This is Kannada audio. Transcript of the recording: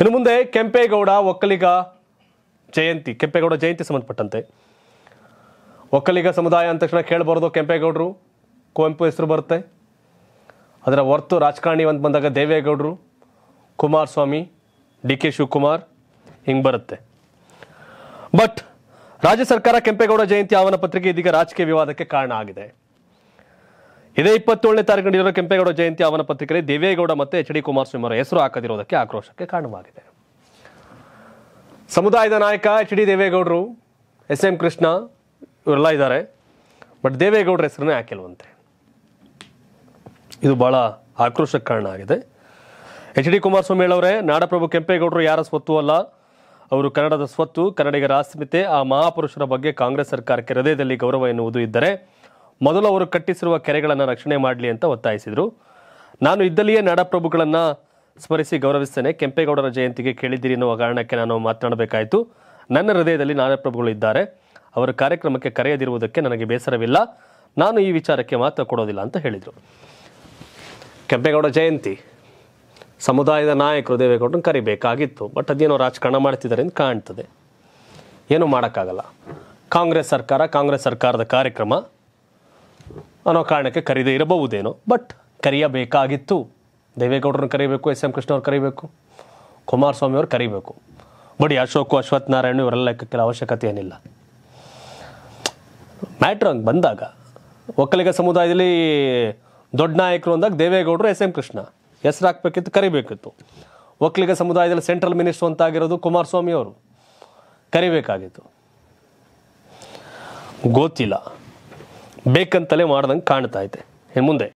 ಇನ್ನು ಮುಂದೆ ಕೆಂಪೇಗೌಡ ಒಕ್ಕಲಿಗ ಜಯಂತಿ ಕೆಂಪೇಗೌಡ ಜಯಂತಿ ಸಂಬಂಧಪಟ್ಟಂತೆ ಒಕ್ಕಲಿಗ ಸಮುದಾಯ ಅಂದ ತಕ್ಷಣ ಕೇಳಬಾರ್ದು ಕೆಂಪೇಗೌಡರು ಕುವೆಂಪು ಹೆಸರು ಬರುತ್ತೆ ಅದರ ಹೊರ್ತು ರಾಜಕಾರಣಿ ಅಂತ ಬಂದಾಗ ದೇವೇಗೌಡರು ಕುಮಾರಸ್ವಾಮಿ ಡಿ ಕೆ ಶಿವಕುಮಾರ್ ಹಿಂಗೆ ಬರುತ್ತೆ ಬಟ್ ರಾಜ್ಯ ಸರ್ಕಾರ ಕೆಂಪೇಗೌಡ ಜಯಂತಿ ಆಹ್ವಾನ ಪತ್ರಿಕೆ ಇದೀಗ ರಾಜಕೀಯ ವಿವಾದಕ್ಕೆ ಕಾರಣ ಆಗಿದೆ ಇದೇ ಇಪ್ಪತ್ತೇಳನೇ ತಾರೀಕು ಕೆಂಪೇಗೌಡ ಜಯಂತಿ ಅವನ ಪತ್ರಿಕೆಯಲ್ಲಿ ದೇವೇಗೌಡ ಮತ್ತೆ ಎಚ್ ಡಿ ಕುಮಾರಸ್ವಾಮಿ ಅವರ ಹೆಸರು ಹಾಕದಿರೋದಕ್ಕೆ ಆಕ್ರೋಶಕ್ಕೆ ಕಾರಣವಾಗಿದೆ ಸಮುದಾಯದ ನಾಯಕ ಎಚ್ ಡಿ ದೇವೇಗೌಡರು ಎಸ್ ಎಂ ಕೃಷ್ಣ ಇವರೆಲ್ಲ ಇದ್ದಾರೆ ಬಟ್ ದೇವೇಗೌಡರ ಹೆಸರನ್ನೇ ಹಾಕಿಲ್ವಂತೆ ಇದು ಬಹಳ ಆಕ್ರೋಶಕ್ಕೆ ಕಾರಣ ಆಗಿದೆ ಎಚ್ ಡಿ ಕುಮಾರಸ್ವಾಮಿ ಹೇಳೋರೆ ನಾಡಪ್ರಭು ಕೆಂಪೇಗೌಡರು ಯಾರ ಸ್ವತ್ತು ಅಲ್ಲ ಅವರು ಕನ್ನಡದ ಸ್ವತ್ತು ಕನ್ನಡಿಗರ ಅಸ್ಮಿತೆ ಆ ಮಹಾಪುರುಷರ ಬಗ್ಗೆ ಕಾಂಗ್ರೆಸ್ ಸರ್ಕಾರಕ್ಕೆ ಹೃದಯದಲ್ಲಿ ಗೌರವ ಎನ್ನುವುದು ಇದ್ದರೆ ಮೊದಲು ಅವರು ಕಟ್ಟಿಸಿರುವ ಕೆರೆಗಳನ್ನು ರಕ್ಷಣೆ ಮಾಡಲಿ ಅಂತ ಒತ್ತಾಯಿಸಿದರು ನಾನು ಇದ್ದಲ್ಲಿಯೇ ನಾಡಪ್ರಭುಗಳನ್ನು ಸ್ಮರಿಸಿ ಗೌರವಿಸ್ತೇನೆ ಕೆಂಪೇಗೌಡರ ಜಯಂತಿಗೆ ಕೇಳಿದ್ದೀರಿ ಎನ್ನುವ ಕಾರಣಕ್ಕೆ ನಾನು ಮಾತನಾಡಬೇಕಾಯಿತು ನನ್ನ ಹೃದಯದಲ್ಲಿ ನಾಡಪ್ರಭುಗಳು ಇದ್ದಾರೆ ಅವರ ಕಾರ್ಯಕ್ರಮಕ್ಕೆ ಕರೆಯದಿರುವುದಕ್ಕೆ ನನಗೆ ಬೇಸರವಿಲ್ಲ ನಾನು ಈ ವಿಚಾರಕ್ಕೆ ಮಾತ್ರ ಕೊಡೋದಿಲ್ಲ ಅಂತ ಹೇಳಿದರು ಕೆಂಪೇಗೌಡ ಜಯಂತಿ ಸಮುದಾಯದ ನಾಯಕರು ದೇವೇಗೌಡನ ಕರಿಬೇಕಾಗಿತ್ತು ಬಟ್ ಅದೇನೋ ರಾಜಕಾರಣ ಮಾಡ್ತಿದ್ದಾರೆ ಅಂತ ಕಾಣ್ತದೆ ಏನೂ ಮಾಡೋಕ್ಕಾಗಲ್ಲ ಕಾಂಗ್ರೆಸ್ ಸರ್ಕಾರ ಕಾಂಗ್ರೆಸ್ ಸರ್ಕಾರದ ಕಾರ್ಯಕ್ರಮ ಅನ್ನೋ ಕಾರಣಕ್ಕೆ ಕರೀದೇ ಇರಬಹುದೇನೋ ಬಟ್ ಕರೆಯಬೇಕಾಗಿತ್ತು ದೇವೇಗೌಡ್ರನ್ನ ಕರೀಬೇಕು ಎಸ್ ಎಂ ಕೃಷ್ಣ ಅವ್ರು ಕರಿಬೇಕು ಕುಮಾರಸ್ವಾಮಿ ಅವರು ಕರಿಬೇಕು ಬಡಿ ಅಶೋಕು ಅಶ್ವಥ್ ನಾರಾಯಣ ಇವರೆಲ್ಲ ಲೆಕ್ಕಕ್ಕೆ ಅವಶ್ಯಕತೆ ಏನಿಲ್ಲ ಮ್ಯಾಟ್ರ್ ಹಂಗೆ ಬಂದಾಗ ಒಕ್ಕಲಿಗ ಸಮುದಾಯದಲ್ಲಿ ದೊಡ್ಡ ನಾಯಕರು ಅಂದಾಗ ದೇವೇಗೌಡರು ಎಸ್ ಎಂ ಕೃಷ್ಣ ಹೆಸರು ಹಾಕ್ಬೇಕಿತ್ತು ಕರಿಬೇಕಿತ್ತು ಒಕ್ಕಲಿಗ ಸಮುದಾಯದಲ್ಲಿ ಸೆಂಟ್ರಲ್ ಅಂತ ಅಂತಾಗಿರೋದು ಕುಮಾರಸ್ವಾಮಿ ಅವರು ಕರಿಬೇಕಾಗಿತ್ತು ಗೊತ್ತಿಲ್ಲ ಬೇಕಂತಲೇ ಮಾಡ್ದಂಗೆ ಕಾಣ್ತಾ ಇದೆ ಮುಂದೆ